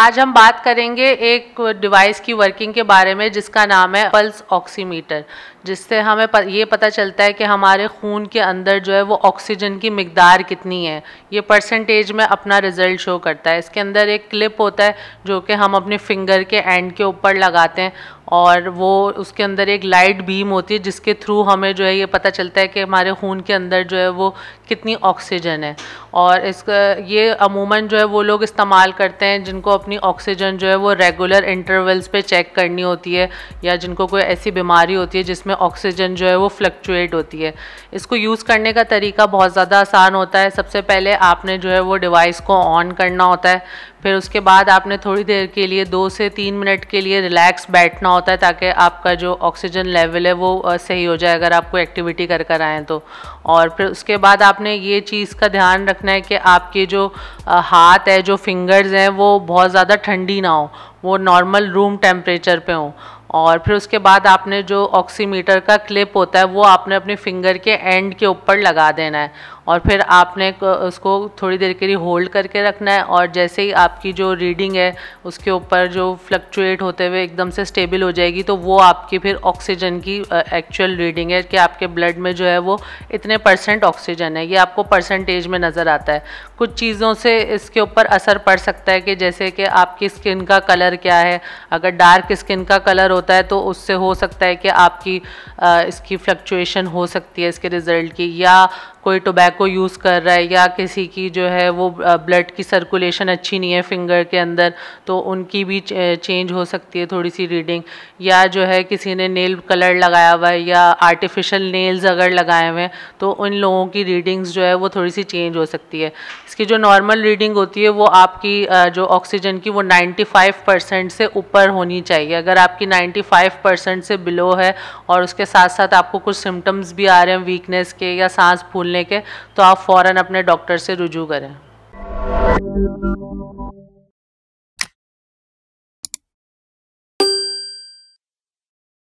आज हम बात करेंगे एक डिवाइस की वर्किंग के बारे में जिसका नाम है पल्स ऑक्सीमीटर जिससे हमें प, ये पता चलता है कि हमारे खून के अंदर जो है वो ऑक्सीजन की मकदार कितनी है ये परसेंटेज में अपना रिजल्ट शो करता है इसके अंदर एक क्लिप होता है जो कि हम अपने फिंगर के एंड के ऊपर लगाते हैं और वो उसके अंदर एक लाइट बीम होती है जिसके थ्रू हमें जो है ये पता चलता है कि हमारे खून के अंदर जो है वो कितनी ऑक्सीजन है और इसका ये अमूमन जो है वो लोग इस्तेमाल करते हैं जिनको अपनी ऑक्सीजन जो है वो रेगुलर इंटरवल्स पे चेक करनी होती है या जिनको कोई ऐसी बीमारी होती है जिसमें ऑक्सीजन जो है वो फ्लक्चुएट होती है इसको यूज़ करने का तरीका बहुत ज़्यादा आसान होता है सबसे पहले आपने जो है वो डिवाइस को ऑन करना होता है फिर उसके बाद आपने थोड़ी देर के लिए दो से तीन मिनट के लिए रिलैक्स बैठना होता होता है ताकि आपका जो ऑक्सीजन लेवल है वो सही हो जाए अगर आपको एक्टिविटी कर कर आएँ तो और फिर उसके बाद आपने ये चीज़ का ध्यान रखना है कि आपके जो हाथ है जो फिंगर्स हैं वो बहुत ज़्यादा ठंडी ना हो वो नॉर्मल रूम टेम्परेचर पे हो और फिर उसके बाद आपने जो ऑक्सीमीटर का क्लिप होता है वो आपने अपने फिंगर के एंड के ऊपर लगा देना है और फिर आपने उसको थोड़ी देर के लिए होल्ड करके रखना है और जैसे ही आपकी जो रीडिंग है उसके ऊपर जो फ्लक्चुएट होते हुए एकदम से स्टेबल हो जाएगी तो वो आपकी फिर ऑक्सीजन की एक्चुअल रीडिंग है कि आपके ब्लड में जो है वो इतने परसेंट ऑक्सीजन है ये आपको परसेंटेज में नज़र आता है कुछ चीज़ों से इसके ऊपर असर पड़ सकता है कि जैसे कि आपकी स्किन का कलर क्या है अगर डार्क स्किन का कलर होता है तो उससे हो सकता है कि आपकी इसकी फ्लक्चुएशन हो सकती है इसके रिज़ल्ट की या कोई टोबैक को यूज़ कर रहा है या किसी की जो है वो ब्लड की सर्कुलेशन अच्छी नहीं है फिंगर के अंदर तो उनकी भी चेंज हो सकती है थोड़ी सी रीडिंग या जो है किसी ने नेल कलर लगाया हुआ है या आर्टिफिशियल नेल्स अगर लगाए हुए हैं तो उन लोगों की रीडिंग्स जो है वो थोड़ी सी चेंज हो सकती है इसकी जो नॉर्मल रीडिंग होती है वो आपकी जो ऑक्सीजन की वो नाइन्टी परसेंट से ऊपर होनी चाहिए अगर आपकी नाइन्टी परसेंट से बिलो है और उसके साथ साथ आपको कुछ सिम्टम्स भी आ रहे हैं वीकनेस के या सांस फूलने के तो आप फ़ौर अपने डॉक्टर से रुजू करें